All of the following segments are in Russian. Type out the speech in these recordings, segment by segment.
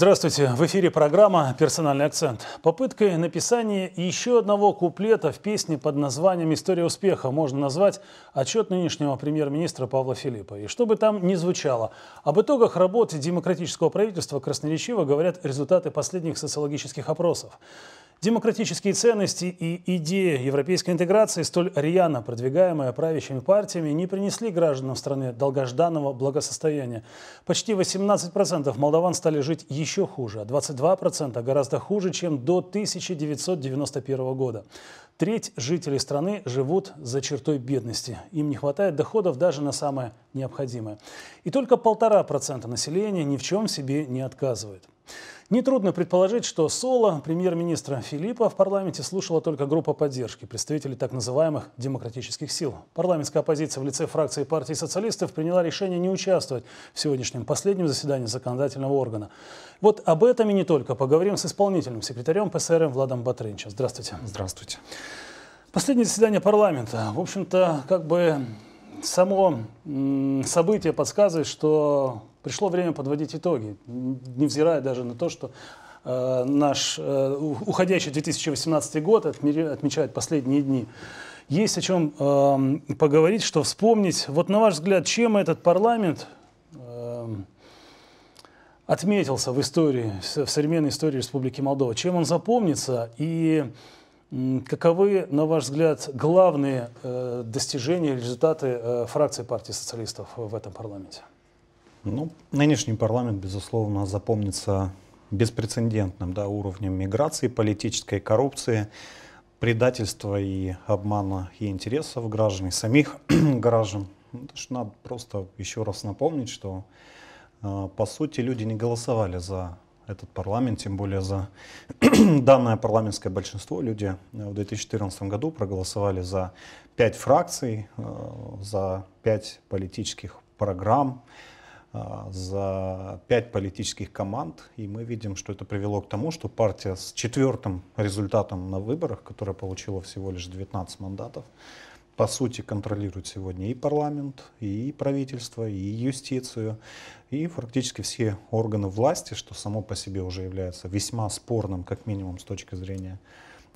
Здравствуйте. В эфире программа «Персональный акцент». Попыткой написания еще одного куплета в песне под названием «История успеха» можно назвать отчет нынешнего премьер-министра Павла Филиппа. И что бы там ни звучало, об итогах работы демократического правительства красноречиво говорят результаты последних социологических опросов. Демократические ценности и идея европейской интеграции, столь рьяно продвигаемая правящими партиями, не принесли гражданам страны долгожданного благосостояния. Почти 18% молдаван стали жить еще хуже, а 22% гораздо хуже, чем до 1991 года. Треть жителей страны живут за чертой бедности. Им не хватает доходов даже на самое необходимое. И только полтора процента населения ни в чем себе не отказывает. Нетрудно предположить, что соло премьер-министра Филиппа в парламенте слушала только группа поддержки, представители так называемых демократических сил. Парламентская оппозиция в лице фракции партии социалистов приняла решение не участвовать в сегодняшнем последнем заседании законодательного органа. Вот об этом и не только. Поговорим с исполнительным секретарем ПСРМ Владом Батренчем. Здравствуйте. Здравствуйте. Последнее заседание парламента. В общем-то, как бы само событие подсказывает, что Пришло время подводить итоги, невзирая даже на то, что э, наш э, уходящий 2018 год отмер... отмечает последние дни. Есть о чем э, эм, поговорить, что вспомнить. Вот на ваш взгляд, чем этот парламент э, отметился в истории, в современной истории Республики Молдова? Чем он запомнится и Каковы, на ваш взгляд, главные э, достижения, результаты э, фракции партии социалистов в этом парламенте? Ну, нынешний парламент, безусловно, запомнится беспрецедентным да, уровнем миграции, политической коррупции, предательства и обмана и интересов граждан, и самих граждан. Ну, надо просто еще раз напомнить, что э, по сути люди не голосовали за этот парламент, тем более за данное парламентское большинство. Люди э, в 2014 году проголосовали за пять фракций, э, за пять политических программ. А, за пять политических команд, и мы видим, что это привело к тому, что партия с четвертым результатом на выборах, которая получила всего лишь 19 мандатов, по сути контролирует сегодня и парламент, и правительство, и юстицию, и фактически все органы власти, что само по себе уже является весьма спорным, как минимум с точки зрения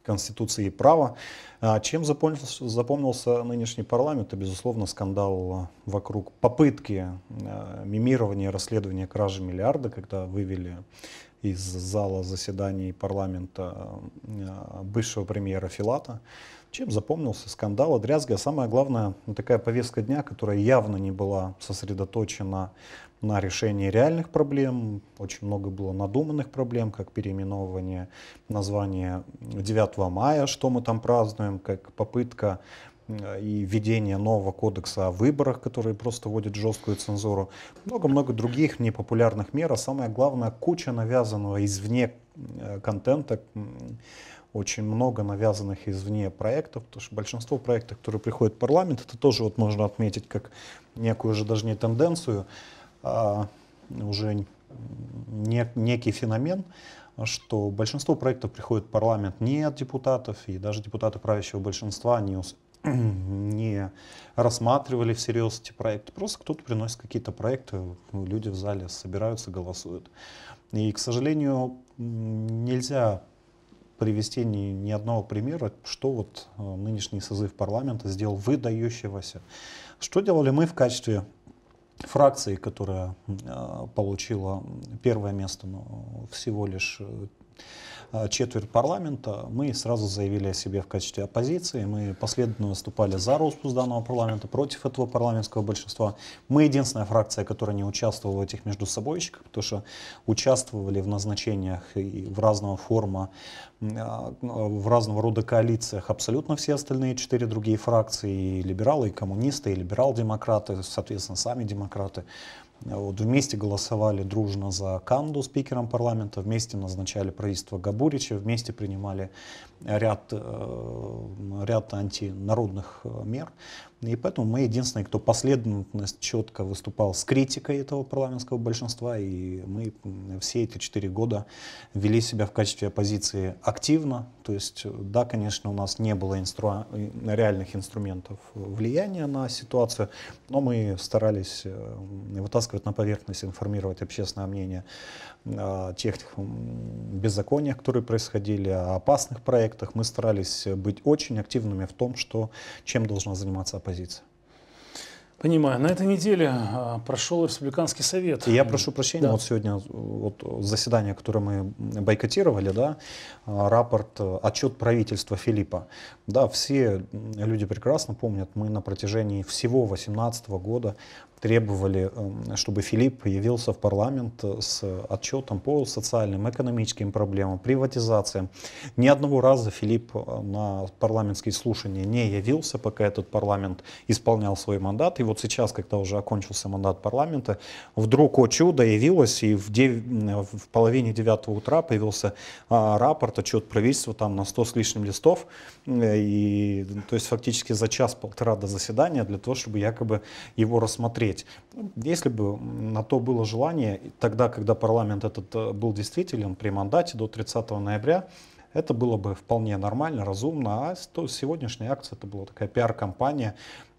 Конституции и права. А чем запомнился, запомнился нынешний парламент? Это, безусловно, скандал а, вокруг попытки а, мимирования расследования кражи миллиарда, когда вывели из зала заседаний парламента бывшего премьера Филата. Чем запомнился скандал, дрязга, а самое главное, ну, такая повестка дня, которая явно не была сосредоточена на решение реальных проблем. Очень много было надуманных проблем, как переименование названия 9 мая, что мы там празднуем, как попытка э, и введение нового кодекса о выборах, который просто вводит жесткую цензуру. Много-много других непопулярных мер, а самое главное, куча навязанного извне э, контента, очень много навязанных извне проектов, потому что большинство проектов, которые приходят в парламент, это тоже вот можно отметить как некую же даже не тенденцию, а, уже не, некий феномен, что большинство проектов приходит в парламент не от депутатов, и даже депутаты правящего большинства не, не рассматривали всерьез эти проекты. Просто кто-то приносит какие-то проекты, люди в зале собираются, голосуют. И, к сожалению, нельзя привести ни, ни одного примера, что вот э, нынешний созыв парламента сделал выдающегося. Что делали мы в качестве фракции, которая э, получила первое место, но всего лишь э, Э, четверть парламента, мы сразу заявили о себе в качестве оппозиции, мы последовательно выступали за распуск данного парламента, против этого парламентского большинства. Мы единственная фракция, которая не участвовала в этих между собойщиках, потому что участвовали в назначениях и в разного форма, э, ну, в разного рода коалициях абсолютно все остальные четыре другие фракции, и либералы, и коммунисты, и либерал-демократы, соответственно, сами демократы. А вот вместе голосовали дружно за Канду, спикером парламента, вместе назначали правительство Габурича, вместе принимали ряд, э, ряд антинародных э, мер. И поэтому мы единственные, кто последовательно, четко выступал с критикой этого парламентского большинства, и мы все эти четыре года вели себя в качестве оппозиции активно. То есть, э, да, конечно, у нас не было инстру... реальных инструментов влияния на ситуацию, но мы старались вытаскивать на поверхность, информировать общественное мнение а, тех беззакониях, которые происходили, о опасных проектах. Мы старались быть очень активными в том, что, чем должна заниматься оппозиция. Понимаю. На этой неделе а, прошел Республиканский совет. И я прошу прощения, да. вот сегодня э, вот заседание, которое мы бойкотировали, да, а, рапорт, э, отчет правительства Филиппа да, все люди прекрасно помнят, мы на протяжении всего 2018 года требовали, эм, чтобы Филипп явился в парламент с отчетом по социальным, экономическим проблемам, приватизациям. Ни одного раза Филипп э, на парламентские слушания не явился, пока этот парламент исполнял свой мандат. И вот сейчас, когда уже окончился мандат парламента, вдруг, о чудо, явилось, и в, дев... Э, в половине девятого утра появился а, рапорт, отчет правительства там на сто с лишним листов, э, и, то есть фактически за час-полтора до заседания для того, чтобы якобы его рассмотреть. Если бы на то было желание, тогда, когда парламент этот э, был действителен при мандате до 30 ноября, это было бы вполне нормально, разумно. А сегодняшняя акция это была такая пиар-компания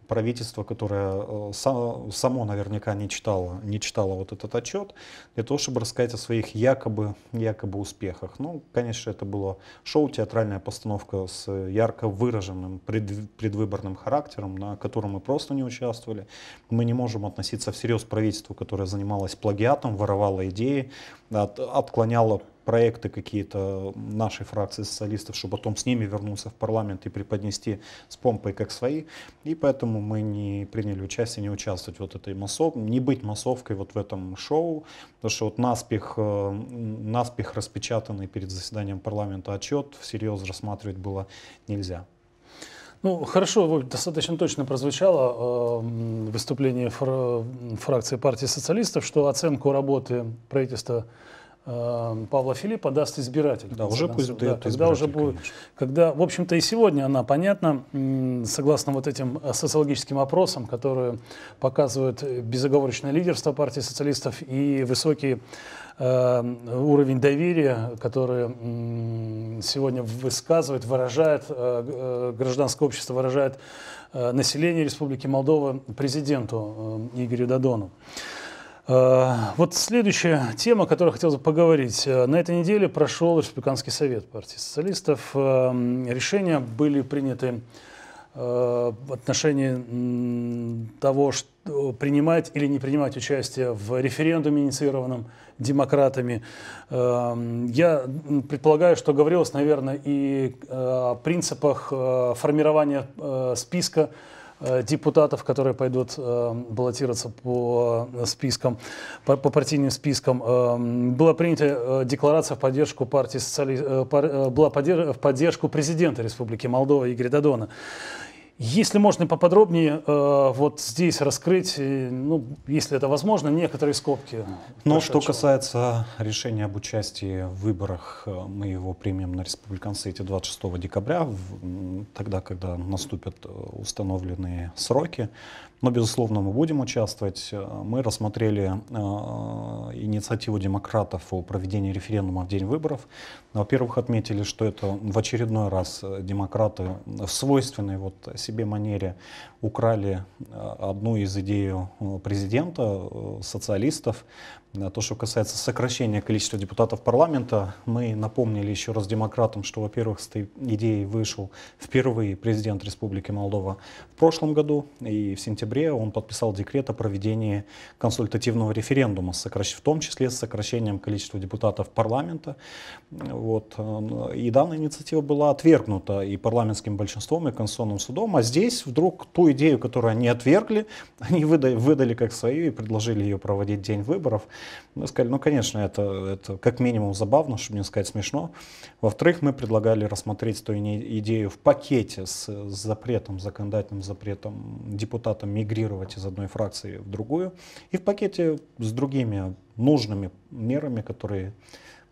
правительство, которое э, само наверняка не читало, не читало вот этот отчет, для того, чтобы рассказать о своих якобы, якобы успехах. Ну, конечно, это было шоу, театральная постановка с ярко выраженным пред, предвыборным характером, на котором мы просто не участвовали. Мы не можем относиться всерьез к правительству, которое занималось плагиатом, воровало идеи, от, отклоняло проекты какие-то нашей фракции социалистов, чтобы потом с ними вернуться в парламент и преподнести с помпой как свои. И поэтому мы не приняли участие, не участвовать вот этой массовке, не быть массовкой вот в этом шоу, потому что вот наспех, э, наспех распечатанный перед заседанием парламента отчет всерьез рассматривать было нельзя. Ну, хорошо, достаточно точно прозвучало э, выступление фр фракции партии социалистов, что оценку работы правительства Эм, Павла Филиппа даст избиратель. Да, уже пусть да, когда уже будет, конечно. когда, в общем-то, и сегодня она понятна, согласно вот этим э, социологическим опросам, которые показывают э, безоговорочное лидерство партии социалистов и высокий э, уровень доверия, который э, сегодня высказывает, выражает, э, э гражданское общество выражает население Республики Молдова президенту Игорю Дадону. Э, вот следующая тема, о которой хотелось бы поговорить. Э, на этой неделе прошел Республиканский совет партии социалистов. Э, решения были приняты в отношении того, что принимать или не принимать участие в референдуме, инициированном демократами. Я предполагаю, что говорилось, наверное, и о принципах формирования списка Э, депутатов, которые пойдут э, баллотироваться по э, спискам, по, по партийным спискам. Была принята декларация в поддержку партии социали... была в поддержку президента Республики Молдова Игоря Дадона. Если можно поподробнее э, вот здесь раскрыть, э, ну, если это возможно, некоторые скобки. Но ну, что касается решения об участии в выборах, э, мы его примем на Республикансете 26 декабря, в, тогда, когда наступят э, установленные сроки. Но, безусловно, мы будем участвовать. Э, мы рассмотрели э, инициативу демократов о проведении референдума в день выборов. Во-первых, отметили, что это в очередной раз э, демократы в свойственной вот себе манере украли э, одну из идей президента, социалистов, а то, что касается сокращения количества депутатов парламента, мы напомнили еще раз демократам, что, во-первых, с этой идеей вышел впервые президент Республики Молдова в прошлом году и в сентябре октябре он подписал декрет о проведении консультативного референдума, в том числе с сокращением количества депутатов парламента. Вот. Э, и данная инициатива была отвергнута и парламентским большинством, и Конституционным судом. А здесь вдруг ту идею, которую они отвергли, они выдали, выдали как свою и предложили ее проводить день выборов. Мы сказали, ну, конечно, это, это как минимум забавно, чтобы не сказать смешно. Во-вторых, мы предлагали рассмотреть эту идею в пакете с, с запретом, законодательным запретом депутатам мигрировать из одной фракции в другую. И в пакете с другими нужными мерами, которые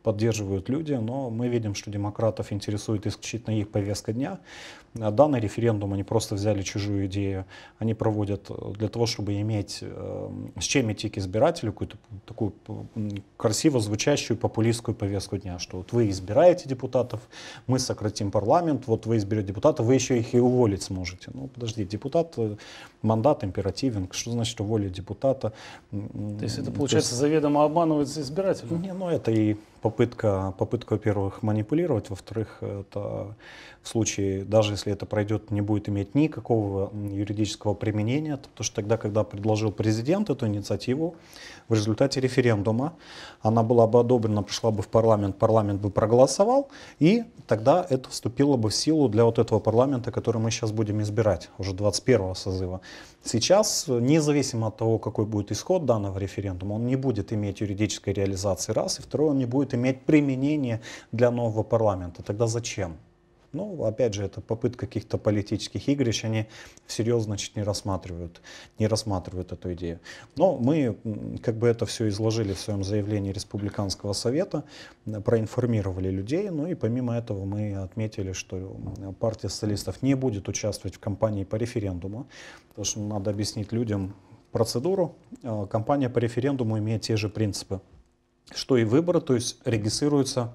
поддерживают люди, но мы видим, что демократов интересует исключительно их повестка дня. А данный референдум они просто взяли чужую идею, они проводят э, для того, чтобы иметь э, с чем идти к избирателю, какую-то такую красиво звучащую популистскую повестку дня, что вот вы избираете депутатов, мы сократим парламент, вот вы изберете депутата, вы еще их и уволить сможете. Ну, подожди, депутат э, мандат императивен. Что значит у воли депутата? То есть это, получается, есть... заведомо обманывается избиратель? Не, ну это и попытка, попытка, во-первых, манипулировать, во-вторых, это в случае, даже если это пройдет, не будет иметь никакого юридического применения, потому что тогда, когда предложил президент эту инициативу, в результате референдума она была бы одобрена, пришла бы в парламент, парламент бы проголосовал, и тогда это вступило бы в силу для вот этого парламента, который мы сейчас будем избирать, уже 21 созыва. Сейчас, э, независимо от того, какой будет исход данного референдума, он не будет иметь юридической реализации раз, и второе, он не будет иметь применения для нового парламента. Тогда зачем? Но, ну, опять же, это попытка каких-то политических игрищ, они всерьез, значит, не рассматривают, не рассматривают эту идею. Но мы как бы это все изложили в своем заявлении Республиканского совета, проинформировали людей, ну и помимо этого мы отметили, что партия социалистов не будет участвовать в кампании по референдуму, потому что надо объяснить людям процедуру. Э, кампания по референдуму имеет те же принципы, что и выборы, то есть регистрируется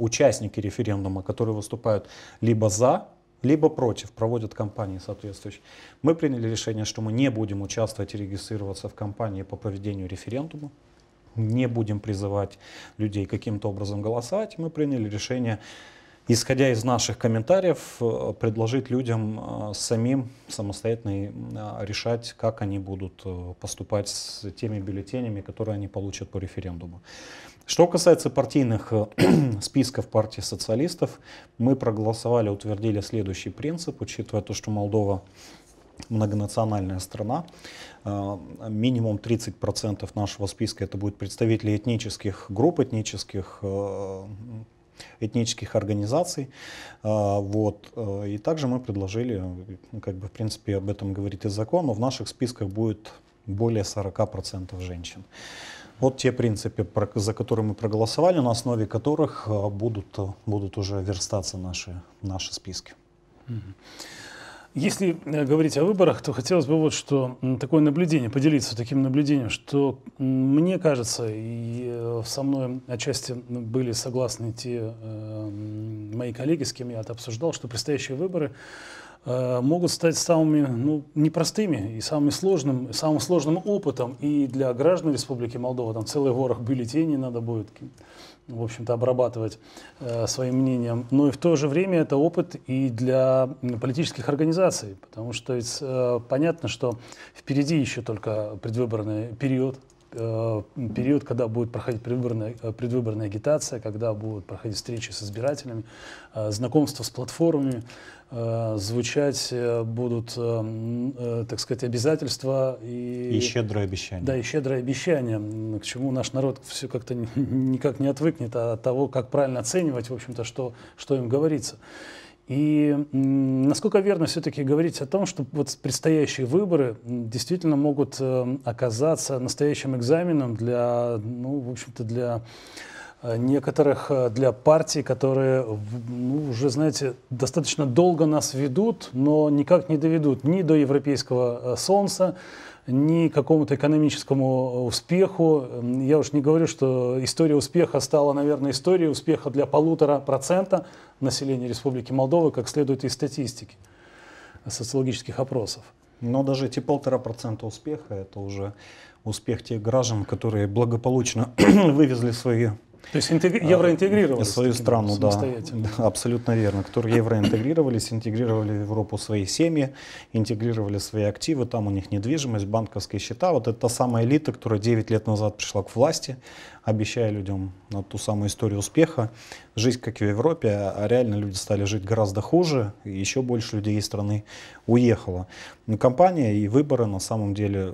участники референдума, которые выступают либо за, либо против, проводят кампании соответствующие. Мы приняли решение, что мы не будем участвовать и регистрироваться в кампании по проведению референдума не будем призывать людей каким-то образом голосовать. Мы приняли решение, исходя из наших комментариев, э, предложить людям э, самим самостоятельно э, решать, как они будут поступать с теми бюллетенями, которые они получат по референдуму. Что касается партийных э, списков партии социалистов, мы проголосовали, утвердили следующий принцип, учитывая то, что Молдова многонациональная страна. Э, минимум 30% нашего списка это будут представители этнических групп, этнических э, этнических организаций. Вот. И также мы предложили, как бы в принципе об этом говорит и закон, но в наших списках будет более 40% женщин. Вот те принципы, за которые мы проголосовали, на основе которых э, будут, э, будут уже верстаться наши, наши списки. Если э, говорить о выборах, то хотелось бы вот что такое наблюдение, поделиться таким наблюдением, что мне кажется, и со мной отчасти были согласны те мои коллеги, с кем я это обсуждал, что предстоящие выборы Э, могут стать самыми ну, непростыми и самым сложным, самым сложным опытом и для граждан Республики Молдова. Там целый ворох бюллетеней надо будет, в общем-то, обрабатывать э, своим мнением. Но и в то же время это опыт и для политических организаций, потому что ведь, э, понятно, что впереди еще только предвыборный период, Э, период, когда будет проходить предвыборная, э, предвыборная агитация, когда будут проходить встречи с избирателями, э, знакомство с платформами, звучать будут, так сказать, обязательства. И, и щедрые обещания. Да, и щедрые обещания, к чему наш народ все как-то никак не отвыкнет от того, как правильно оценивать, в общем-то, что, что им говорится. И насколько верно все-таки говорить о том, что вот предстоящие выборы действительно могут э, оказаться настоящим экзаменом для, ну, в общем-то, для э, некоторых э, для партий, которые ну, уже, знаете, достаточно долго нас ведут, но никак не доведут ни до европейского солнца, ни какому-то экономическому э, успеху. Я уж не говорю, что история успеха стала, наверное, историей успеха для полутора процента населения Республики Молдовы, как следует из статистики социологических опросов. Но даже эти полтора процента успеха – это уже успех тех граждан, которые благополучно вывезли свои то есть интегри- а, евроинтегрировались? А, свою страну, да, да, абсолютно верно. Которые евроинтегрировались, интегрировали в Европу свои семьи, интегрировали свои активы, там у них недвижимость, банковские счета. Вот это та самая элита, которая 9 лет назад пришла к власти, обещая людям на ну, ту самую историю успеха, жизнь как в Европе, а реально люди стали жить гораздо хуже, и еще больше людей из страны уехало. Ну, компания и выборы на самом деле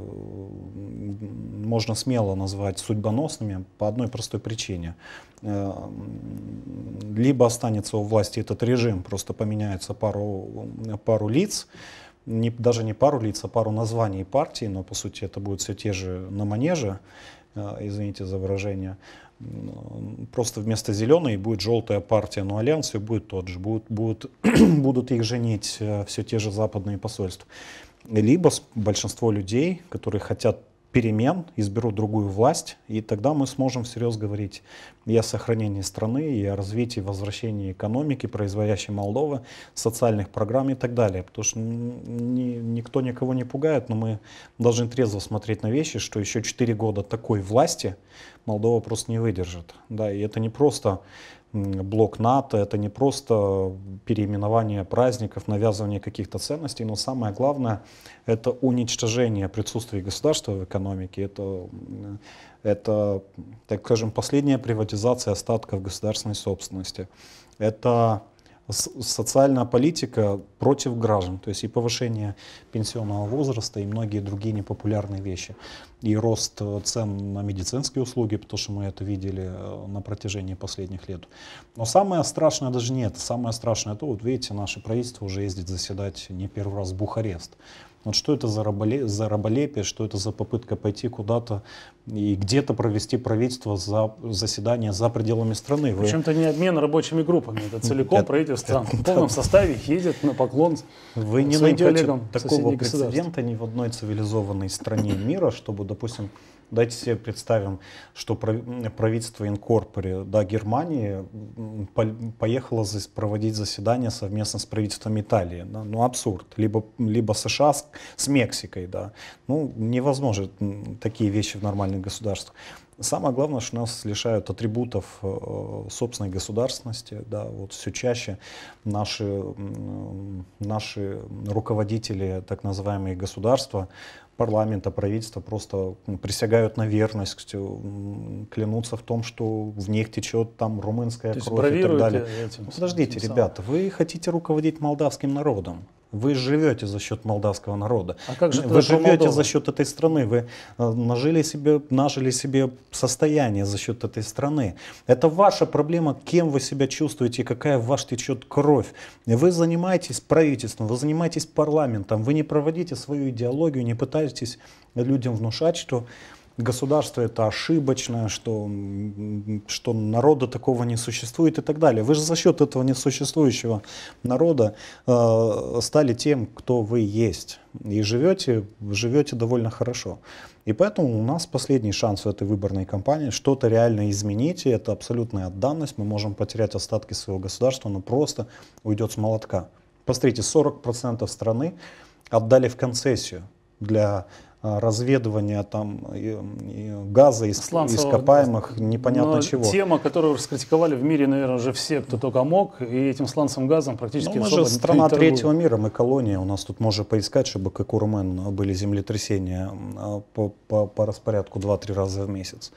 можно смело назвать судьбоносными по одной простой причине. Эм, либо останется у власти этот режим, просто поменяется пару, пару лиц, не, даже не пару лиц, а пару названий партии, но по сути это будут все те же на манеже, Э, извините за выражение, просто вместо зеленой будет желтая партия, но альянс все будет тот же, будут, будут, будут их женить э, все те же западные посольства. Либо большинство людей, которые хотят перемен, изберут другую власть, и тогда мы сможем всерьез говорить и о сохранении страны, и о развитии, возвращении экономики, производящей Молдовы, социальных программ и так далее. Потому что ни, никто никого не пугает, но мы должны трезво смотреть на вещи, что еще 4 года такой власти Молдова просто не выдержит. Да, и это не просто блок НАТО, это не просто переименование праздников, навязывание каких-то ценностей, но самое главное — это уничтожение присутствия государства в экономике, это, это, так скажем, последняя приватизация остатков государственной собственности, это социальная политика против граждан, то есть и повышение пенсионного возраста, и многие другие непопулярные вещи. И рост э, цен на медицинские услуги, потому что мы это видели э, на протяжении последних лет. Но самое страшное даже не это. Самое страшное то, вот видите, наше правительство уже ездит заседать не первый раз в Бухарест. Вот что это за, раболе, за раболепие, что это за попытка пойти куда-то и где-то провести правительство за заседание за пределами страны. Вы... Причем-то не обмен рабочими группами, это целиком это, правительство это, в полном составе едет на поклон. Вы не найдете такого прецедента ни в одной цивилизованной стране мира, чтобы, допустим, Дайте себе представим, что правительство Инкорпоре да, Германии поехало проводить заседание совместно с правительством Италии. Да? Ну, абсурд. Либо, либо США с, с Мексикой. Да? Ну, невозможно такие вещи в нормальных государствах. Самое главное, что нас лишают атрибутов э, собственной государственности. Да, вот все чаще наши, наши руководители, так называемые государства, парламента, правительства просто присягают на верность, клянутся в том, что в них течет там румынская То кровь и так далее. Этим, Подождите, этим ребята, самым. вы хотите руководить молдавским народом. Вы живете за счет молдавского народа. А как же вы живете Молдова? за счет этой страны. Вы э, нажили себе, нажили себе состояние за счет этой страны. Это ваша проблема, кем вы себя чувствуете, какая в вас течет кровь. Вы занимаетесь правительством, вы занимаетесь парламентом, вы не проводите свою идеологию, не пытаетесь людям внушать, что государство это ошибочное, что, что народа такого не существует и так далее. Вы же за счет этого несуществующего народа э, стали тем, кто вы есть. И живете, живете довольно хорошо. И поэтому у нас последний шанс в этой выборной кампании что-то реально изменить, и это абсолютная отданность. Мы можем потерять остатки своего государства, но просто уйдет с молотка. Посмотрите, 40% страны отдали в концессию для а, разведывания там газа, из, Сланцевого ископаемых, газа. непонятно Но чего. Тема, которую раскритиковали в мире, наверное, уже все, кто только мог, и этим сланцевым газом практически... мы ну, же страна третьего мира, мы колония, у нас тут можно поискать, чтобы как у Румен а, были землетрясения а, по, по, по распорядку 2-3 раза в месяц.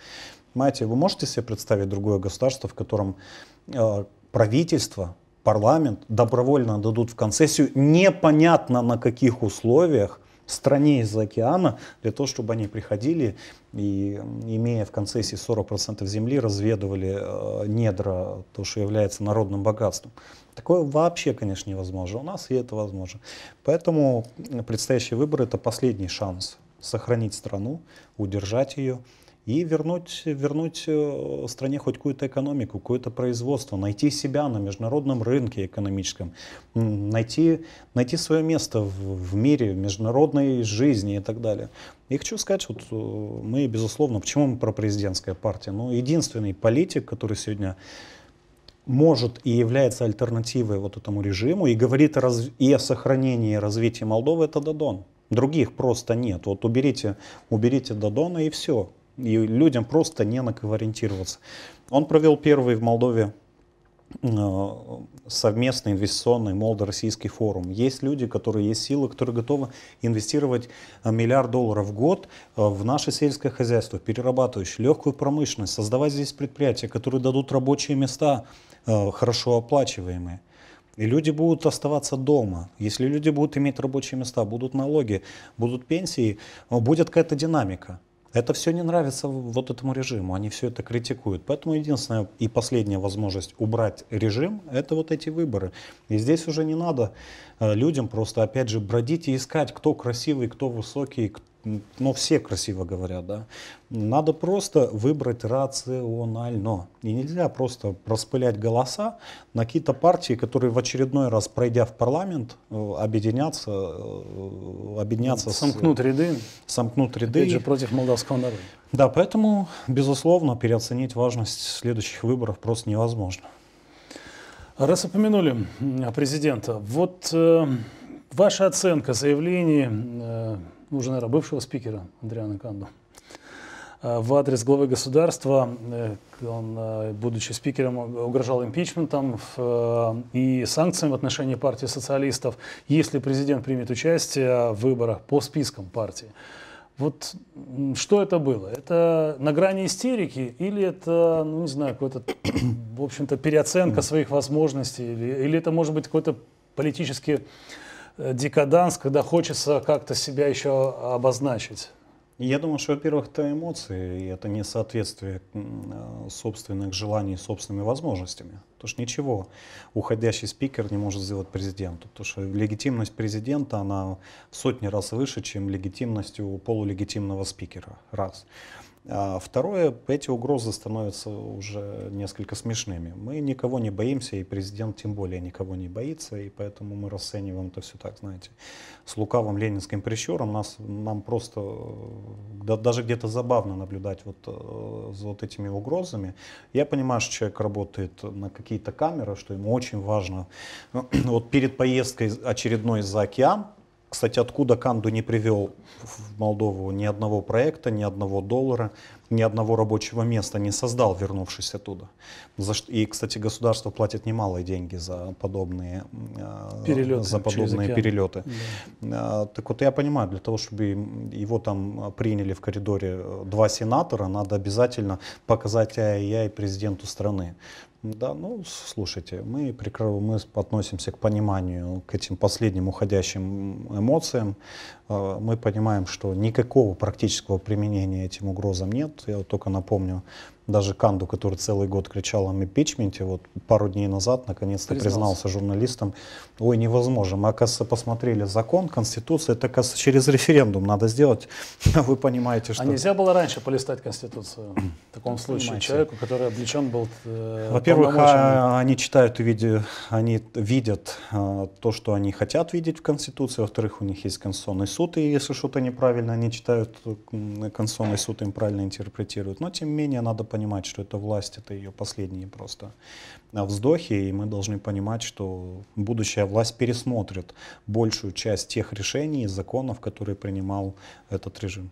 Понимаете, вы можете себе представить другое государство, в котором э, правительство парламент добровольно дадут в концессию, непонятно на каких условиях, стране из-за океана, для того, чтобы они приходили и, имея в концессии 40% земли, разведывали э, недра, то, что является народным богатством. Такое вообще, конечно, невозможно. У нас и это возможно. Поэтому предстоящие выборы — это последний шанс сохранить страну, удержать ее, и вернуть, вернуть э, стране хоть какую-то экономику, какое-то производство, найти себя на международном рынке экономическом, найти, найти свое место в, в мире, в международной жизни и так далее. И хочу сказать, вот э, мы, безусловно, почему мы про президентская партия? Ну, единственный политик, который сегодня может и является альтернативой вот этому режиму и говорит о раз... и о сохранении и развитии Молдовы, это Дадон. Других просто нет. Вот уберите, уберите Дадона и все и людям просто не на кого ориентироваться. Он провел первый в Молдове э, совместный инвестиционный молдо-российский форум. Есть люди, которые есть силы, которые готовы инвестировать э, миллиард долларов в год э, в наше сельское хозяйство, перерабатывающее легкую промышленность, создавать здесь предприятия, которые дадут рабочие места, хорошо оплачиваемые. И люди будут оставаться дома. Если люди будут иметь рабочие места, будут налоги, будут пенсии, будет какая-то динамика. Это все не нравится вот этому режиму, они все это критикуют. Поэтому единственная и последняя возможность убрать режим – это вот эти выборы. И здесь уже не надо э, людям просто, опять же, бродить и искать, кто красивый, кто высокий, но ну, все красиво говорят, да. Надо просто выбрать рационально. И нельзя просто распылять голоса на какие-то партии, которые в очередной раз, пройдя в парламент, э, объединятся, э, объединятся сомкнут с, ряды. Сомкнут ряды. Опять же, против молдавского народа. Да, поэтому, безусловно, переоценить важность следующих выборов просто невозможно. Раз упомянули э, президента, вот э, ваша оценка заявлений э, уже, наверное, бывшего спикера Андриана Канду, э, в адрес главы государства. Э, он, э, будучи спикером, угрожал импичментом и санкциями в отношении партии социалистов, если президент примет участие в выборах по спискам партии. Вот что это было? Это на грани истерики или это, ну не знаю, какой-то, в общем-то, переоценка своих возможностей? Или, или это может быть какой-то политический... Э, декаданс, когда хочется как-то себя еще обозначить? Я думаю, что, во-первых, это эмоции, и это не соответствие э, собственных желаний собственными возможностями. Потому что ничего уходящий спикер не может сделать президенту. Потому что легитимность президента, она в сотни раз выше, чем легитимность у полулегитимного спикера. Раз. А второе, эти угрозы становятся уже несколько смешными. Мы никого не боимся, и президент тем более никого не боится, и поэтому мы расцениваем это все так, знаете, с лукавым ленинским прищуром. Нас, нам просто да, даже где-то забавно наблюдать вот э, за вот этими угрозами. Я понимаю, что человек работает на какие-то камеры, что ему очень важно вот перед поездкой очередной за океан, кстати, откуда Канду не привел в Молдову ни одного проекта, ни одного доллара, ни одного рабочего места не создал, вернувшись оттуда. За что, и, кстати, государство платит немалые деньги за подобные а, перелеты. За подобные перелеты. Да. А, так вот, я понимаю, для того, чтобы его там приняли в коридоре э, два сенатора, надо обязательно показать АИА и президенту страны, да, ну, слушайте, мы, мы относимся к пониманию, к этим последним уходящим эмоциям. А, мы понимаем, что никакого практического применения этим угрозам нет. Я вот только напомню, даже Канду, который целый год кричал о импичменте, вот пару дней назад наконец-то признался. признался журналистам, ой, невозможно. Мы, оказывается, посмотрели закон, Конституция, это, оказывается, через референдум надо сделать. Вы понимаете, а что... А нельзя было раньше полистать Конституцию? В таком случае понимаете. человеку, который облечен был... Э, Во-первых, а, они читают и видят, они видят а, то, что они хотят видеть в Конституции. Во-вторых, у них есть Конституционный суты, если что-то неправильно они читают Конституционный суд, им правильно интерпретируют. Но тем не менее надо понимать, что это власть, это ее последние просто а, вздохи, и мы должны понимать, что будущая власть пересмотрит большую часть тех решений и законов, которые принимал этот режим.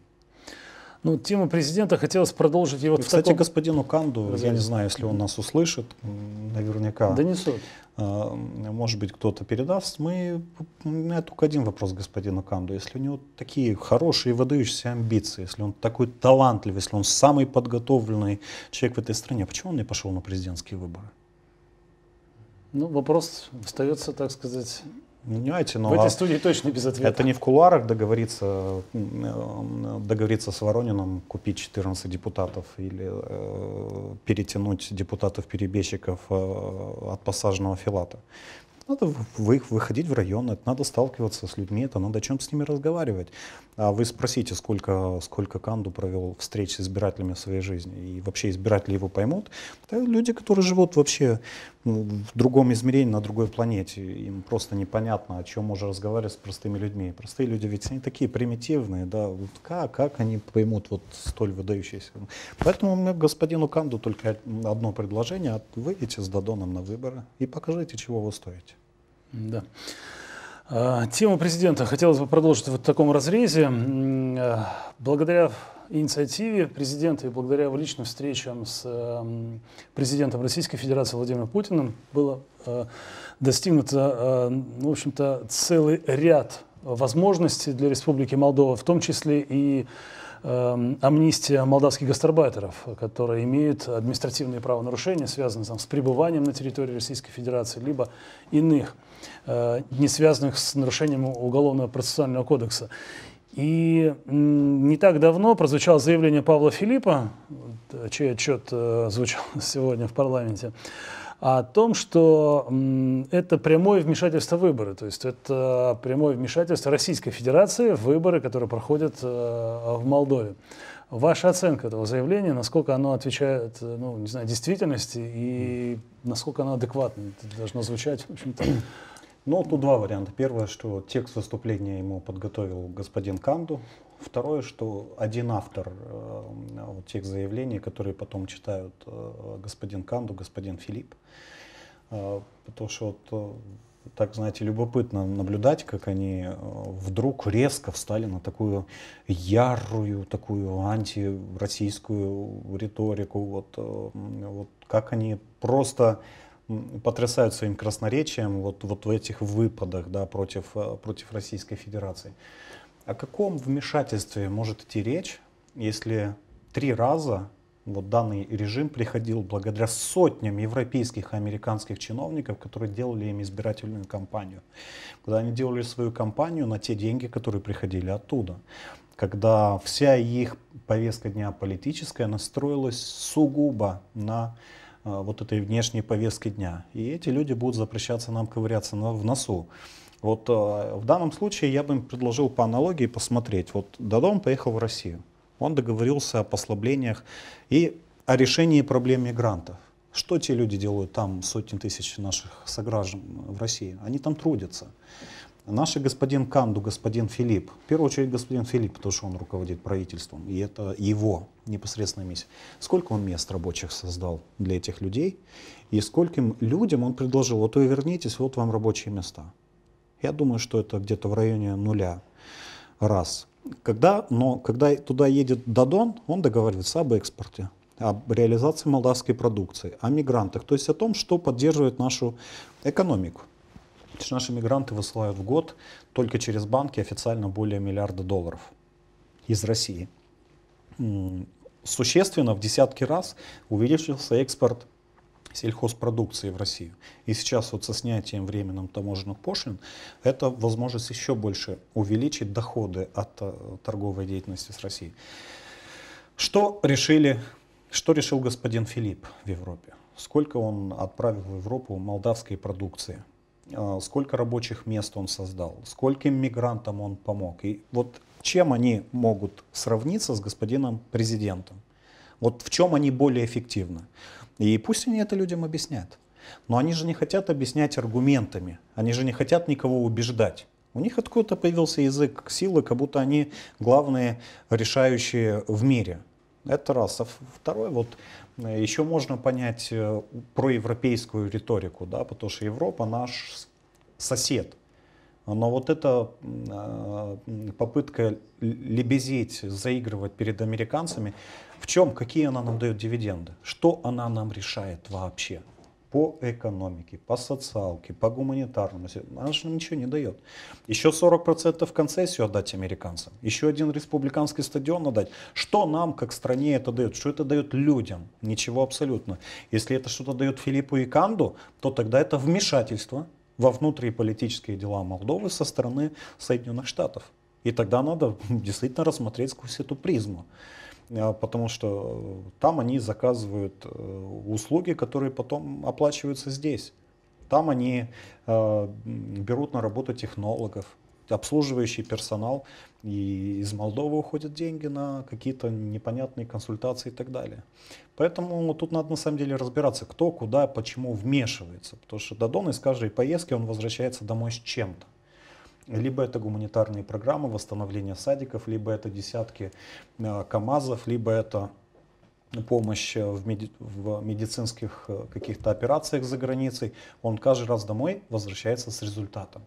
Ну, тему президента хотелось продолжить. И вот и, кстати, таком... господину Канду, Разве? я не знаю, если он нас услышит, наверняка... Донесут. А, может быть, кто-то передаст. Мы... У меня только один вопрос господину Канду. Если у него такие хорошие, выдающиеся амбиции, если он такой талантливый, если он самый подготовленный человек в этой стране, почему он не пошел на президентские выборы? Ну, вопрос остается, так сказать, Понимаете, но... В этой а студии точно без ответа. Это не в кулуарах договориться, э, договориться с Ворониным, купить 14 депутатов или э, перетянуть депутатов-перебежчиков э, от посаженного Филата. Надо вы, выходить в район, это надо сталкиваться с людьми, это надо о чем с ними разговаривать. А вы спросите, сколько, сколько Канду провел встреч с избирателями в своей жизни, и вообще избиратели его поймут. Это люди, которые живут вообще ну, в другом измерении, на другой планете. Им просто непонятно, о чем можно разговаривать с простыми людьми. Простые люди ведь они такие примитивные, да, вот как, как они поймут вот столь выдающиеся. Поэтому у меня господину Канду только одно предложение. Выйдите с Дадоном на выборы и покажите, чего вы стоите. Да. А, Тему президента хотелось бы продолжить в таком разрезе. А, благодаря инициативе президента и благодаря его личным встречам с эм, президентом Российской Федерации Владимиром Путиным было э, достигнуто, э, в общем-то, целый ряд возможностей для Республики Молдова, в том числе и эм, амнистия молдавских гастарбайтеров, которые имеют административные правонарушения, связанные там, с пребыванием на территории Российской Федерации, либо иных, э, не связанных с нарушением уголовно процессуального кодекса. И не так давно прозвучало заявление Павла Филиппа, чей отчет э, звучал сегодня в парламенте, о том, что это прямое вмешательство в выборы, то есть это прямое вмешательство Российской Федерации в выборы, которые проходят э, в Молдове. Ваша оценка этого заявления, насколько оно отвечает, э, ну, не знаю, действительности и насколько оно адекватно, это должно звучать, в общем-то, ну, тут два варианта. Первое, что текст выступления ему подготовил господин Канду. Второе, что один автор э, вот тех заявлений, которые потом читают э, господин Канду, господин Филипп. Э, потому что вот, э, так, знаете, любопытно наблюдать, как они вдруг резко встали на такую ярую, такую антироссийскую риторику. Вот, вот как они просто потрясают своим красноречием вот, вот в этих выпадах да, против, э, против Российской Федерации. О каком вмешательстве может идти речь, если три раза вот данный режим приходил благодаря сотням европейских и американских чиновников, которые делали им избирательную кампанию. Когда они делали свою кампанию на те деньги, которые приходили оттуда. Когда вся их повестка дня политическая настроилась сугубо на Э, вот этой внешней повестки дня. И эти люди будут запрещаться нам ковыряться в носу. Вот э, в данном случае я бы им предложил по аналогии посмотреть. Вот Дадон поехал в Россию. Он договорился о послаблениях и о решении проблем мигрантов. Что те люди делают там, сотни тысяч наших сограждан в России? Они там трудятся. Наши господин Канду, господин Филипп, в первую очередь господин Филипп, потому что он руководит правительством, и это его непосредственная миссия. Сколько он мест рабочих создал для этих людей, и скольким людям он предложил, вот вы вернитесь, вот вам рабочие места. Я думаю, что это где-то в районе нуля раз. Когда, но когда туда едет Дадон, он договаривается об экспорте, об реализации молдавской продукции, о мигрантах, то есть о том, что поддерживает нашу экономику. Потому что наши мигранты высылают в год только через банки официально более миллиарда долларов из России. Существенно в десятки раз увеличился экспорт сельхозпродукции в Россию. И сейчас вот со снятием временным таможенных пошлин это возможность еще больше увеличить доходы от э, торговой деятельности с Россией. Что решили, что решил господин Филипп в Европе? Сколько он отправил в Европу молдавской продукции? А, сколько рабочих мест он создал, скольким мигрантам он помог. И вот чем они могут сравниться с господином президентом? Вот в чем они более эффективны? И пусть они это людям объясняют, Но они же не хотят объяснять аргументами, они же не хотят никого убеждать. У них откуда-то появился язык силы, как будто они главные решающие в мире. Это раз. А второе, вот Э, еще можно понять э, проевропейскую риторику, да, потому что Европа наш сосед. Но вот эта э, попытка лебезить, заигрывать перед американцами, в чем, какие она нам дает дивиденды, что она нам решает вообще? по экономике, по социалке, по гуманитарному. Она же нам ничего не дает. Еще 40% концессию отдать американцам, еще один республиканский стадион отдать. Что нам, как стране, это дает? Что это дает людям? Ничего абсолютно. Если это что-то дает Филиппу и Канду, то тогда это вмешательство во внутриполитические дела Молдовы со стороны Соединенных Штатов. И тогда надо действительно рассмотреть сквозь эту призму. Э, потому что э, там они заказывают э, услуги, которые потом оплачиваются здесь. Там они берут на работу технологов, обслуживающий персонал, и из Молдовы уходят деньги на какие-то непонятные консультации и так далее. Поэтому тут надо на самом деле разбираться, кто, куда, почему вмешивается. Потому что Дадон из каждой поездки он возвращается домой с чем-то. Либо это гуманитарные программы восстановления садиков, либо это десятки э, КАМАЗов, либо это помощь э, в, меди в медицинских э, каких-то операциях за границей, он каждый раз домой возвращается с результатом.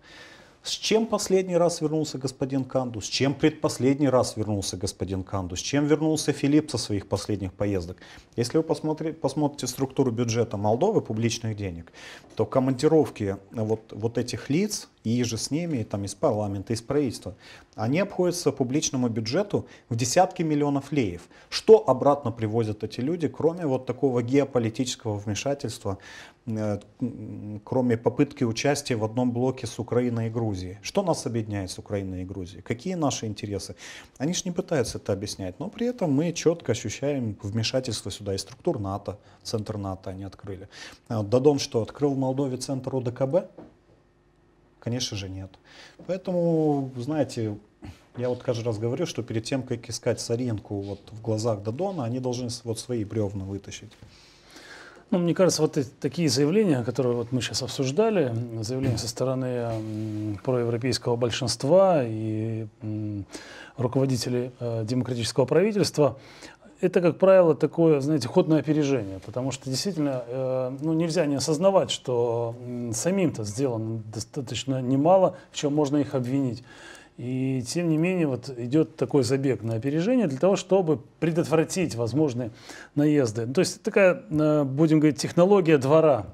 С чем последний раз вернулся господин Канду? С чем предпоследний раз вернулся господин Канду? С чем вернулся Филипп со своих последних поездок? Если вы посмотри, посмотрите структуру бюджета Молдовы, публичных денег, то командировки вот, вот этих лиц и же с ними, и там из парламента, из правительства, они обходятся публичному бюджету в десятки миллионов леев. Что обратно привозят эти люди, кроме вот такого геополитического вмешательства Э, кроме попытки участия в одном блоке с Украиной и Грузией. Что нас объединяет с Украиной и Грузией? Какие наши интересы? Они же не пытаются это объяснять, но при этом мы четко ощущаем вмешательство сюда и структур НАТО, центр НАТО они открыли. Э, Дадон что, открыл в Молдове центр ОДКБ? Конечно же нет. Поэтому, знаете, я вот каждый раз говорю, что перед тем, как искать соринку вот в глазах Дадона, они должны вот свои бревна вытащить. Ну, мне кажется, вот такие заявления, которые вот мы сейчас обсуждали, заявления со стороны проевропейского большинства и руководителей э, демократического правительства, это, как правило, такое, знаете, ход на опережение, потому что действительно, э, ну, нельзя не осознавать, что самим-то сделано достаточно немало, в чем можно их обвинить. И тем не менее вот идет такой забег на опережение для того, чтобы предотвратить возможные наезды. Ну, то есть такая, э, будем говорить, технология двора,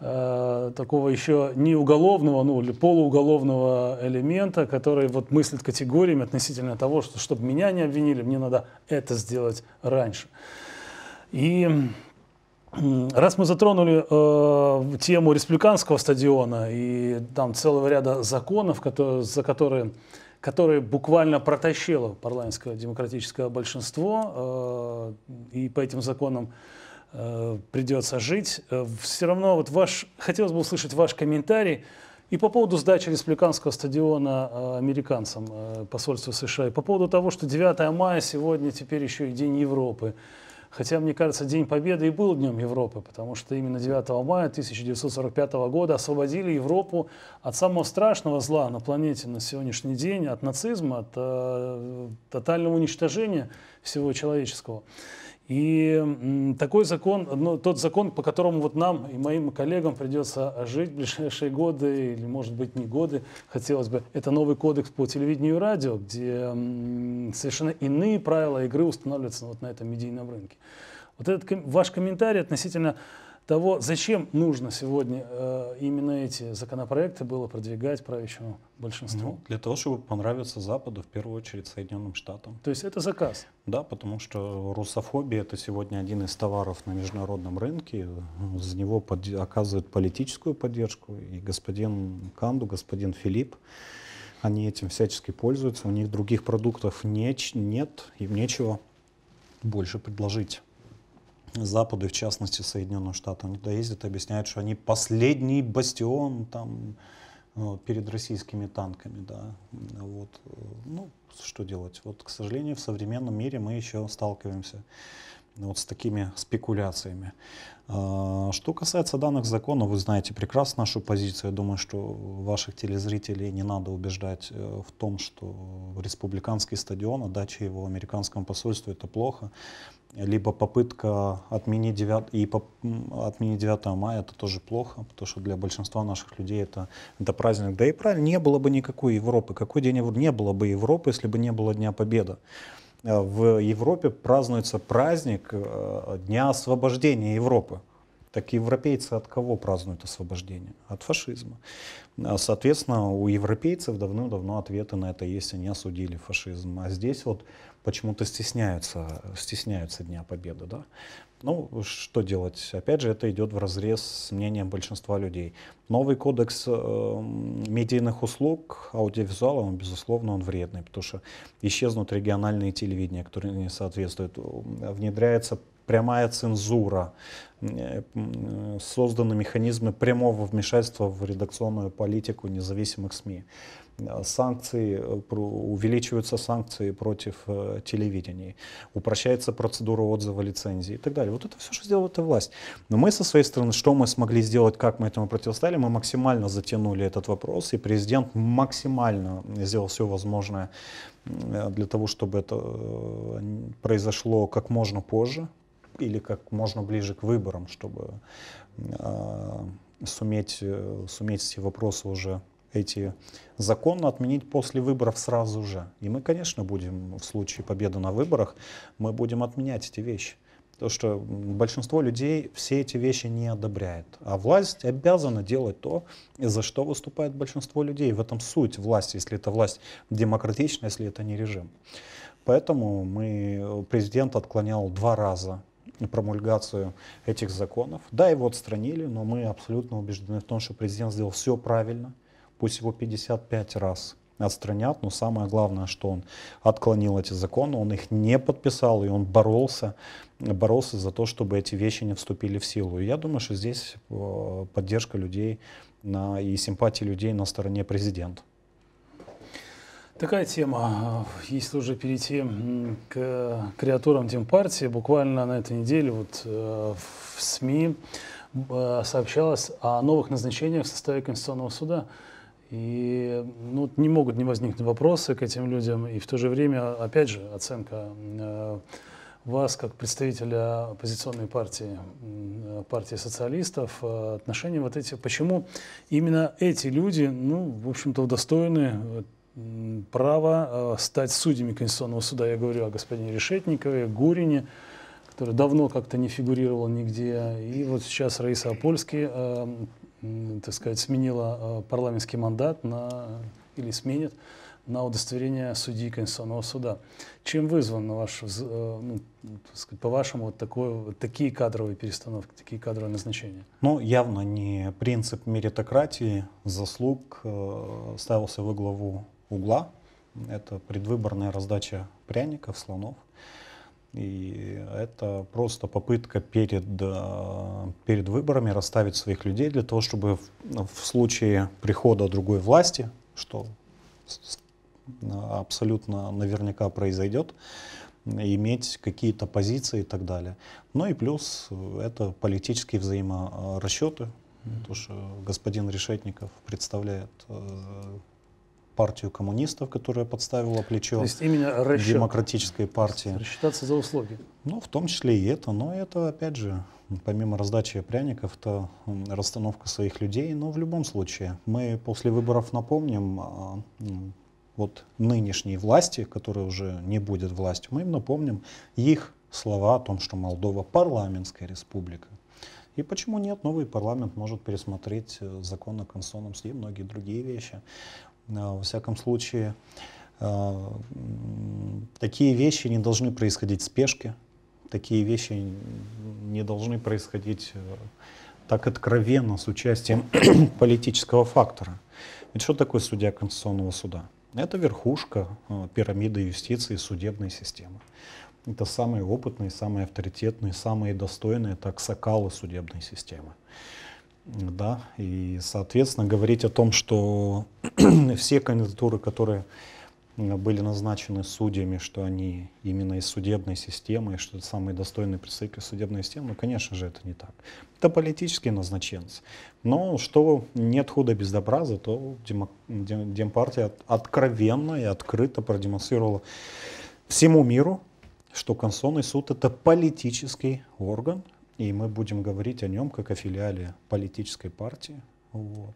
э, такого еще не уголовного, ну или полууголовного элемента, который вот мыслит категориями относительно того, что чтобы меня не обвинили, мне надо это сделать раньше. И Раз мы затронули э, тему республиканского стадиона и там целого ряда законов, которые, за которые, которые буквально протащило парламентское демократическое большинство, э, и по этим законам э, придется жить, э, все равно вот ваш, хотелось бы услышать ваш комментарий и по поводу сдачи республиканского стадиона э, американцам, э, посольству США, и по поводу того, что 9 мая сегодня теперь еще и День Европы. Хотя, мне кажется, День Победы и был Днем Европы, потому что именно 9 мая 1945 года освободили Европу от самого страшного зла на планете на сегодняшний день, от нацизма, от э, тотального уничтожения всего человеческого. И такой закон, ну, тот закон, по которому вот нам и моим коллегам придется жить в ближайшие годы, или, может быть, не годы, хотелось бы, это новый кодекс по телевидению и радио, где совершенно иные правила игры устанавливаются вот на этом медийном рынке. Вот этот ваш комментарий относительно того, зачем нужно сегодня э, именно эти законопроекты было продвигать правящему большинству? Ну, для того, чтобы понравиться Западу, в первую очередь Соединенным Штатам. То есть это заказ? Да, потому что русофобия это сегодня один из товаров на международном рынке. За него под... оказывают политическую поддержку. И господин Канду, господин Филипп, они этим всячески пользуются. У них других продуктов не... нет, им нечего больше предложить. Запада, в частности Соединенных Штатов, они туда ездят и объясняют, что они последний бастион там перед российскими танками, да, вот, э, ну, что делать, вот, к сожалению, в современном мире мы еще сталкиваемся вот с такими спекуляциями. А, что касается данных законов, вы знаете прекрасно нашу позицию. Я думаю, что ваших телезрителей не надо убеждать э, в том, что республиканский стадион, отдача его американскому посольству — это плохо либо попытка отменить 9, и по, отменить 9 мая, это тоже плохо, потому что для большинства наших людей это, это праздник. Да и правильно, не было бы никакой Европы. Какой день Европы? Не было бы Европы, если бы не было Дня Победы. Э, в Европе празднуется праздник э, Дня Освобождения Европы. Так европейцы от кого празднуют освобождение? От фашизма. Э, соответственно, у европейцев давным-давно ответы на это есть, они осудили фашизм. А здесь вот почему-то стесняются, стесняются Дня Победы. Да? Ну, что делать? Опять же, это идет в разрез с мнением большинства людей. Новый кодекс э, медийных услуг, аудиовизуала, он, безусловно, он вредный, потому что исчезнут региональные телевидения, которые не соответствуют, внедряется прямая цензура, э, э, созданы механизмы прямого вмешательства в редакционную политику независимых СМИ. Санкции, э, увеличиваются санкции против телевидений, упрощается процедура отзыва лицензии и так далее. Вот это все, что сделала эта власть. Но мы со своей стороны, что мы смогли сделать, как мы этому противостояли, мы максимально затянули этот вопрос, и президент максимально сделал все возможное для того, чтобы это произошло как можно позже, или как можно ближе к выборам, чтобы э, суметь, э, суметь все вопросы уже эти законно отменить после выборов сразу же. И мы, конечно, будем в случае победы на выборах, мы будем отменять эти вещи. То, что большинство людей все эти вещи не одобряет. А власть обязана делать то, за что выступает большинство людей. В этом суть власти, если это власть демократичная, если это не режим. Поэтому мы, э, президент отклонял два раза промульгацию этих законов. Да, его отстранили, но мы абсолютно убеждены в том, что президент сделал все правильно. Пусть его 55 раз отстранят, но самое главное, что он отклонил эти законы, он их не подписал, и он боролся, боролся за то, чтобы эти вещи не вступили в силу. И я думаю, что здесь э, поддержка людей на, и симпатии людей на стороне президента. Такая тема. Если уже перейти к креатурам партии, буквально на этой неделе вот э, в СМИ э, сообщалось о новых назначениях в составе Конституционного суда. И ну, не могут не возникнуть вопросы к этим людям. И в то же время, опять же, оценка э, вас как представителя оппозиционной партии, партии социалистов, отношения вот эти, почему именно эти люди, ну, в общем-то, удостоены право э, стать судьями Конституционного суда. Я говорю о господине Решетникове, Гурине, который давно как-то не фигурировал нигде. И вот сейчас Раиса Апольский, э, так сказать, сменила э, парламентский мандат на, или сменит на удостоверение судьи Конституционного суда. Чем вызвано ваш, ну, сказать, по вашему вот такой вот такие кадровые перестановки, такие кадровые назначения? Ну, явно не принцип меритократии, заслуг э, ставился во главу угла. Это предвыборная раздача пряников, слонов. И это просто попытка перед, э, перед выборами расставить своих людей для того, чтобы в, в случае прихода другой власти, что абсолютно наверняка произойдет, иметь какие-то позиции и так далее. Ну и плюс э, это политические взаиморасчеты, то что господин Решетников представляет э, партию коммунистов, которая подставила плечо То есть именно расчет. демократической партии. Рассчитаться за услуги. Ну, в том числе и это. Но это, опять же, помимо раздачи пряников, это расстановка своих людей. Но в любом случае, мы после выборов напомним а, ну, вот нынешней власти, которая уже не будет властью, мы им напомним их слова о том, что Молдова парламентская республика. И почему нет? Новый парламент может пересмотреть э, закон о конституционном суде и многие другие вещи. Э, во всяком случае, э, такие вещи не должны происходить в спешке, такие вещи не должны происходить э, так откровенно с участием политического фактора. Ведь что такое судья Конституционного суда? Это верхушка пирамиды юстиции судебной системы. Это самые опытные, самые авторитетные, самые достойные таксакалы судебной системы. Да, и, соответственно, говорить о том, что все кандидатуры, которые были назначены судьями, что они именно из судебной системы, что это самые достойные представители судебной системы, ну, конечно же, это не так. Это политические назначенцы. Но что нет худа без добра, зато демо, дем, Демпартия откровенно и открыто продемонстрировала всему миру, что Конституционный суд — это политический орган, и мы будем говорить о нем как о филиале политической партии. Вот.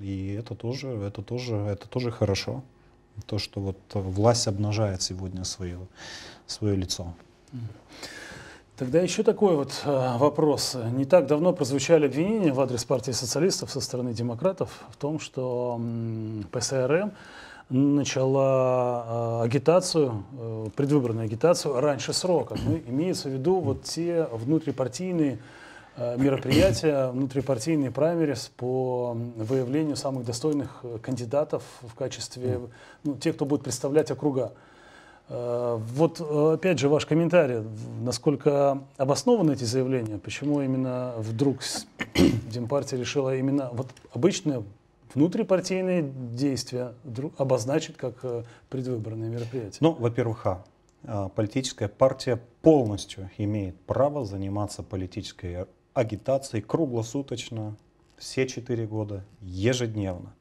И это тоже, это тоже, это тоже хорошо. То, что вот власть обнажает сегодня свое, свое лицо. Тогда еще такой вот э, вопрос. Не так давно прозвучали обвинения в адрес партии социалистов со стороны демократов в том, что ПСРМ начала э, агитацию, э, предвыборную агитацию раньше срока. Ну, имеется в виду вот те внутрипартийные э, мероприятия, внутрипартийные праймерис по выявлению самых достойных кандидатов в качестве ну, тех, кто будет представлять округа. Вот опять же ваш комментарий, насколько обоснованы эти заявления, почему именно вдруг Демпартия решила именно вот обычные внутрипартийные действия обозначить как э, предвыборные мероприятия? Ну, во-первых, а, а, политическая партия полностью имеет право заниматься политической агитацией круглосуточно, все четыре года, ежедневно.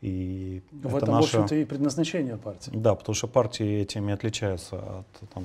И в это этом, наше... в общем-то, и предназначение партии. Да, потому что партии этими отличаются от, там,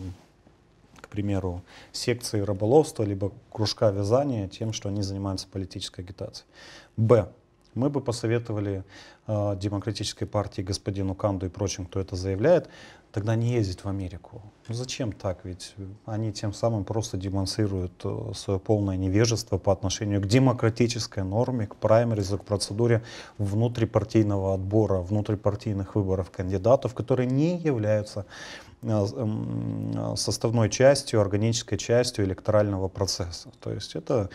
к примеру, секции рыболовства, либо кружка вязания тем, что они занимаются политической агитацией. Б. Мы бы посоветовали э, демократической партии, господину Канду и прочим, кто это заявляет, тогда не ездить в Америку. Ну зачем так? Ведь они тем самым просто демонстрируют э, свое полное невежество по отношению к демократической норме, к праймеризу, к процедуре внутрипартийного отбора, внутрипартийных выборов кандидатов, которые не являются э, эм, э, составной частью, органической частью электорального процесса. То есть это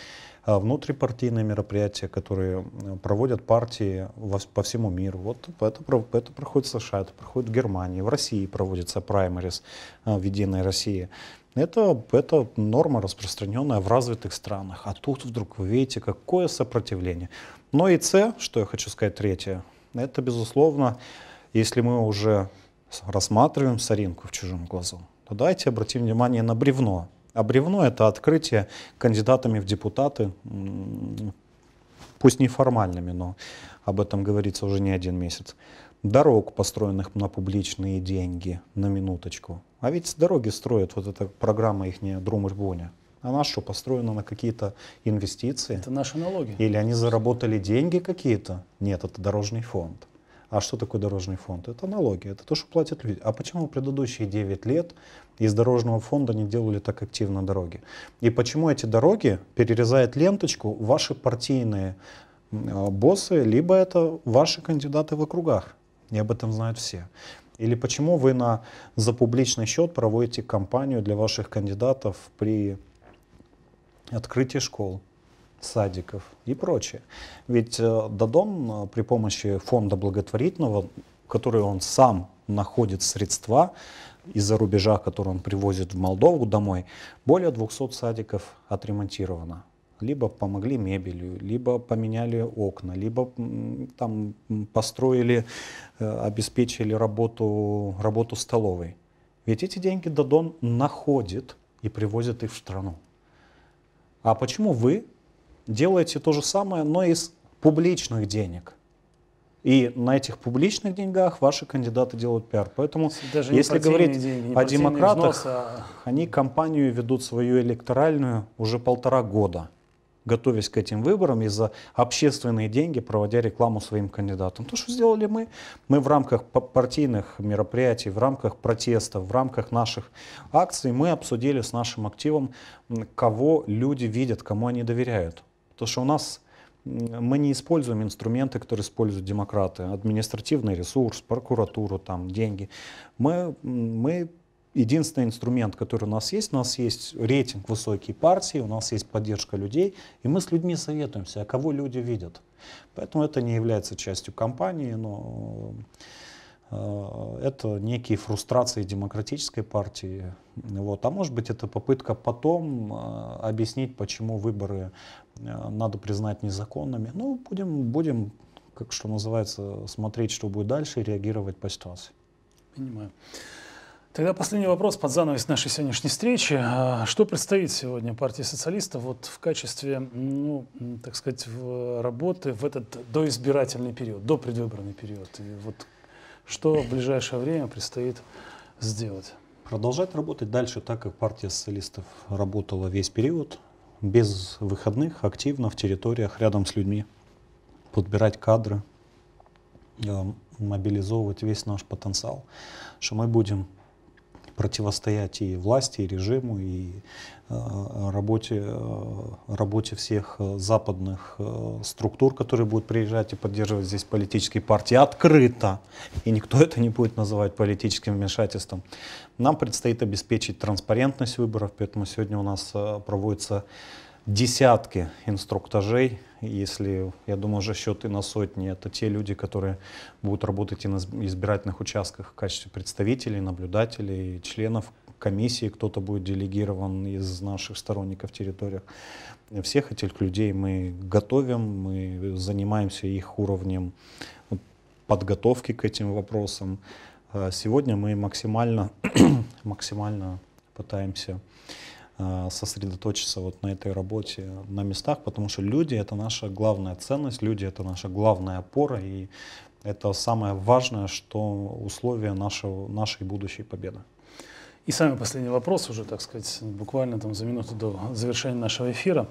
а, внутрипартийные мероприятия, которые проводят партии по всему миру. Вот это, это проходит в США, это проходит в Германии, в России проводится праймерис а, в «Единой России». Это, это норма, распространенная в развитых странах. А тут вдруг вы видите, какое сопротивление. Но и С, что я хочу сказать, третье, это, безусловно, если мы уже рассматриваем соринку в чужом глазу, то давайте обратим внимание на бревно. А бревно — это открытие кандидатами в депутаты, пусть неформальными, но об этом говорится уже не один месяц. Дорог, построенных на публичные деньги, на минуточку. А ведь дороги строят, вот эта программа их не Друм и Боня. Она что, построена на какие-то инвестиции? Это наши налоги. Или они заработали деньги какие-то? Нет, это дорожный фонд. А что такое дорожный фонд? Это налоги, это то, что платят люди. А почему предыдущие 9 лет из дорожного фонда не делали так активно дороги? И почему эти дороги перерезает ленточку ваши партийные а, боссы, либо это ваши кандидаты в округах? И об этом знают все. Или почему вы на, за публичный счет проводите кампанию для ваших кандидатов при открытии школ, садиков и прочее. Ведь э, Дадон э, при помощи фонда благотворительного, который он сам находит средства из-за рубежа, которые он привозит в Молдову домой, более 200 садиков отремонтировано. Либо помогли мебелью, либо поменяли окна, либо там построили, э, обеспечили работу, работу столовой. Ведь эти деньги Дадон находит и привозит их в страну. А почему вы делаете то же самое, но из публичных денег. И на этих публичных деньгах ваши кандидаты делают пиар. Поэтому, Даже если говорить деньги, о демократах, взнос, а... они кампанию ведут свою электоральную уже полтора года, готовясь к этим выборам и за общественные деньги проводя рекламу своим кандидатам. То, что сделали мы, мы в рамках партийных мероприятий, в рамках протестов, в рамках наших акций, мы обсудили с нашим активом, кого люди видят, кому они доверяют. То, что у нас мы не используем инструменты, которые используют демократы, административный ресурс, прокуратуру, там, деньги. Мы, мы единственный инструмент, который у нас есть, у нас есть рейтинг высокие партии, у нас есть поддержка людей, и мы с людьми советуемся, а кого люди видят. Поэтому это не является частью кампании, но э, это некие фрустрации демократической партии. Вот. А может быть, это попытка потом э, объяснить, почему выборы Э, надо признать незаконными. Ну, будем, будем как что называется, смотреть, что будет дальше и реагировать по ситуации. Понимаю. Тогда последний вопрос под занавес нашей сегодняшней встречи. А что предстоит сегодня партии социалистов вот в качестве, ну, так сказать, в работы в этот доизбирательный период, до предвыборный период? И вот что в ближайшее время предстоит сделать? Продолжать работать дальше так, как партия социалистов работала весь период без выходных активно в территориях рядом с людьми, подбирать кадры, э, мобилизовывать весь наш потенциал, что мы будем противостоять и власти, и режиму, и э, работе, э, работе всех э, западных структур, которые будут приезжать и поддерживать здесь политические партии открыто. И никто это не будет называть политическим вмешательством. Нам предстоит обеспечить транспарентность выборов, поэтому сегодня у нас проводится десятки инструктажей, если, я думаю, уже счет и на сотни. Это те люди, которые будут работать и на избирательных участках в качестве представителей, наблюдателей, членов комиссии, кто-то будет делегирован из наших сторонников территориях. Всех этих людей мы готовим, мы занимаемся их уровнем подготовки к этим вопросам. А сегодня мы максимально, максимально пытаемся а, сосредоточиться вот на этой работе на местах, потому что люди — это наша главная ценность, люди — это наша главная опора, и это самое важное, что условие нашего, нашей будущей победы. И самый последний вопрос уже, так сказать, буквально там за минуту до завершения нашего эфира.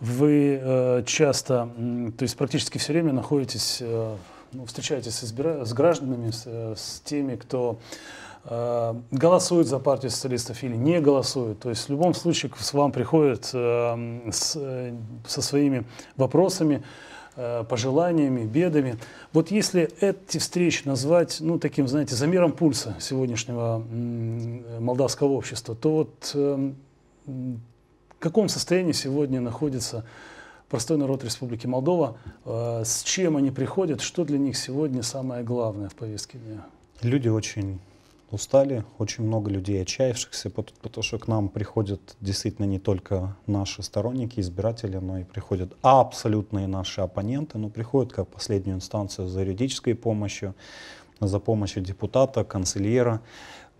Вы э, часто, то есть практически все время находитесь э, ну, встречаетесь с, избира... с гражданами, с, э, с теми, кто э, голосует за партию социалистов или не голосует. То есть в любом случае к вам приходят э, с, э, со своими вопросами, э, пожеланиями, бедами. Вот если эти встречи назвать, ну, таким, знаете, замером пульса сегодняшнего э, молдавского общества, то вот э, в каком состоянии сегодня находится простой народ Республики Молдова, э, с чем они приходят, что для них сегодня самое главное в повестке дня? Люди очень устали, очень много людей отчаявшихся, потому что к нам приходят действительно не только наши сторонники, избиратели, но и приходят абсолютные наши оппоненты, но ну, приходят как последнюю инстанцию за юридической помощью, за помощью депутата, канцельера.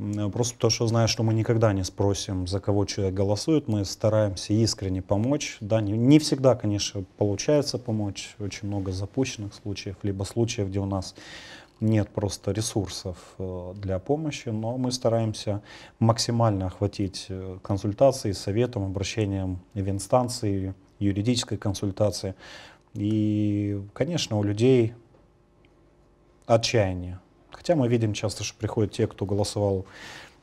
Э, просто то, что знаю, что мы никогда не спросим, за кого человек голосует, мы стараемся искренне помочь. Да, не, не всегда, конечно, получается помочь. Очень много запущенных случаев, либо случаев, где у нас нет просто ресурсов э, для помощи, но мы стараемся максимально охватить э, консультации, советом, обращением в инстанции, юридической консультации. И, конечно, у людей отчаяние. Хотя мы видим часто, что приходят те, кто голосовал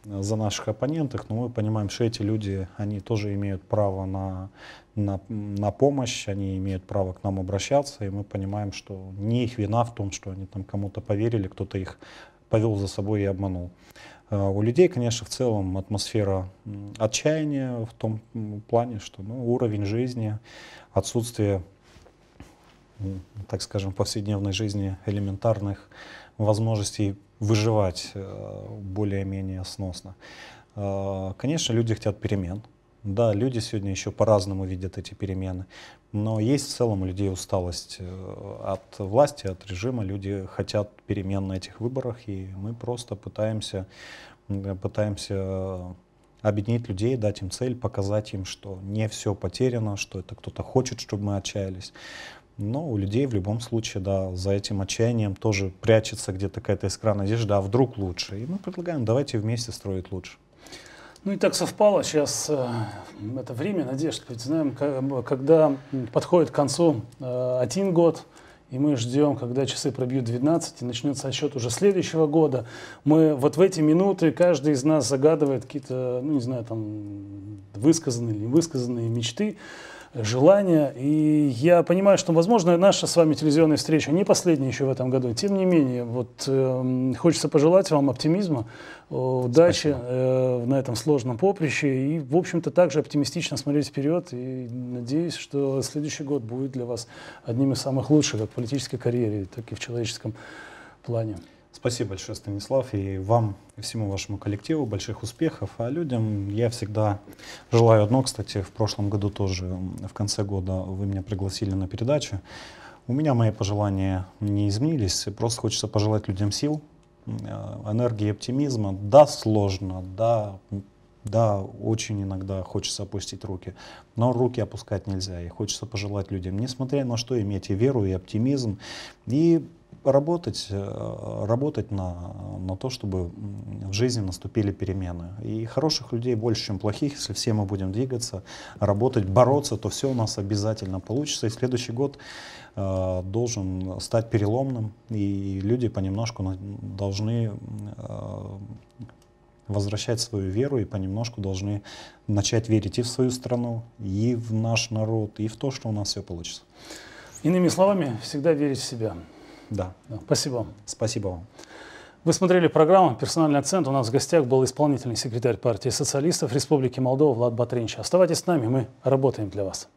э, за наших оппонентов, но мы понимаем, что эти люди, они тоже имеют право на, на, на помощь, они имеют право к нам обращаться, и мы понимаем, что не их вина в том, что они там кому-то поверили, кто-то их повел за собой и обманул. А у людей, конечно, в целом атмосфера отчаяния в том плане, что ну, уровень жизни, отсутствие, так скажем, повседневной жизни элементарных возможностей выживать э, более-менее сносно. Э, конечно, люди хотят перемен. Да, люди сегодня еще по-разному видят эти перемены, но есть в целом у людей усталость э, от власти, от режима. Люди хотят перемен на этих выборах, и мы просто пытаемся, пытаемся объединить людей, дать им цель, показать им, что не все потеряно, что это кто-то хочет, чтобы мы отчаялись. Но у людей в любом случае, да, за этим отчаянием тоже прячется где-то какая-то искра надежды, а вдруг лучше. И мы предлагаем, давайте вместе строить лучше. Ну и так совпало, сейчас э, это время надежд, ведь знаем, как, когда подходит к концу э, один год, и мы ждем, когда часы пробьют 12 и начнется отсчет уже следующего года. Мы вот в эти минуты, каждый из нас загадывает какие-то, ну не знаю, там высказанные или невысказанные мечты, желания. И я понимаю, что, возможно, наша с вами телевизионная встреча не последняя еще в этом году. Тем не менее, вот э, хочется пожелать вам оптимизма, э, удачи э, на этом сложном поприще. И, в общем-то, также оптимистично смотреть вперед. И надеюсь, что следующий год будет для вас одним из самых лучших как в политической карьере, так и в человеческом плане. Спасибо большое, Станислав, и вам, и всему вашему коллективу больших успехов. А людям я всегда желаю одно, кстати, в прошлом году тоже, в конце года вы меня пригласили на передачу. У меня мои пожелания не изменились, просто хочется пожелать людям сил, э, энергии, оптимизма. Да, сложно, да, да, очень иногда хочется опустить руки, но руки опускать нельзя, и хочется пожелать людям, несмотря на что, имейте веру и оптимизм, и работать, э, работать на, на то, чтобы в жизни наступили перемены. И хороших людей больше, чем плохих. Если все мы будем двигаться, работать, бороться, то все у нас обязательно получится. И следующий год э, должен стать переломным, и люди понемножку должны э, возвращать свою веру и понемножку должны начать верить и в свою страну, и в наш народ, и в то, что у нас все получится. Иными словами, всегда верить в себя. Да. Спасибо вам. Спасибо вам. Вы смотрели программу «Персональный акцент». У нас в гостях был исполнительный секретарь партии социалистов Республики Молдова Влад Батринч. Оставайтесь с нами, мы работаем для вас.